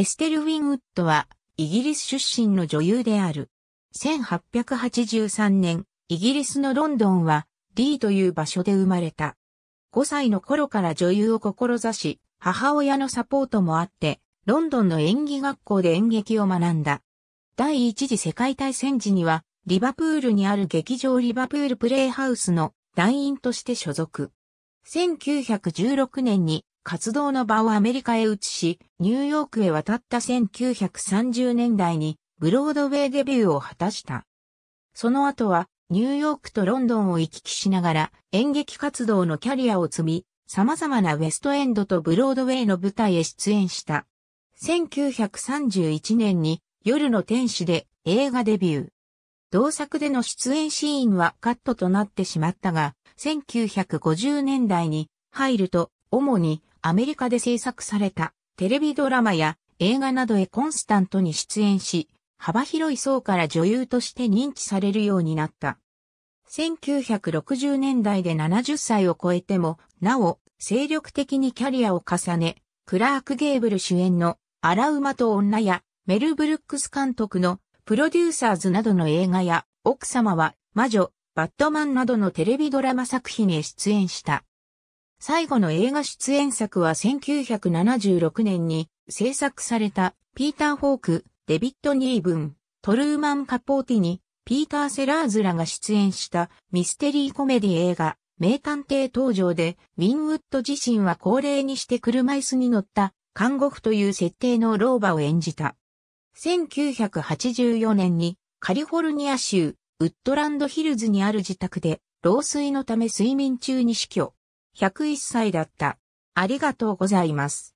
エステル・ウィンウッドは、イギリス出身の女優である。1883年、イギリスのロンドンは、リーという場所で生まれた。5歳の頃から女優を志し、母親のサポートもあって、ロンドンの演技学校で演劇を学んだ。第一次世界大戦時には、リバプールにある劇場リバプールプレイハウスの団員として所属。1916年に活動の場をアメリカへ移し、ニューヨークへ渡った1930年代にブロードウェイデビューを果たした。その後はニューヨークとロンドンを行き来しながら演劇活動のキャリアを積み、様々なウェストエンドとブロードウェイの舞台へ出演した。1931年に夜の天使で映画デビュー。同作での出演シーンはカットとなってしまったが、1950年代に入ると主にアメリカで制作されたテレビドラマや映画などへコンスタントに出演し、幅広い層から女優として認知されるようになった。1960年代で70歳を超えても、なお、精力的にキャリアを重ね、クラーク・ゲーブル主演のアラウマと女やメル・ブルックス監督のプロデューサーズなどの映画や奥様は魔女、バットマンなどのテレビドラマ作品へ出演した。最後の映画出演作は1976年に制作されたピーター・フォーク、デビッド・ニーブン、トルーマン・カポーティにピーター・セラーズらが出演したミステリーコメディ映画名探偵登場でウィンウッド自身は高齢にして車椅子に乗った看護婦という設定の老婆を演じた。1984年にカリフォルニア州ウッドランドヒルズにある自宅で老衰のため睡眠中に死去。101歳だった。ありがとうございます。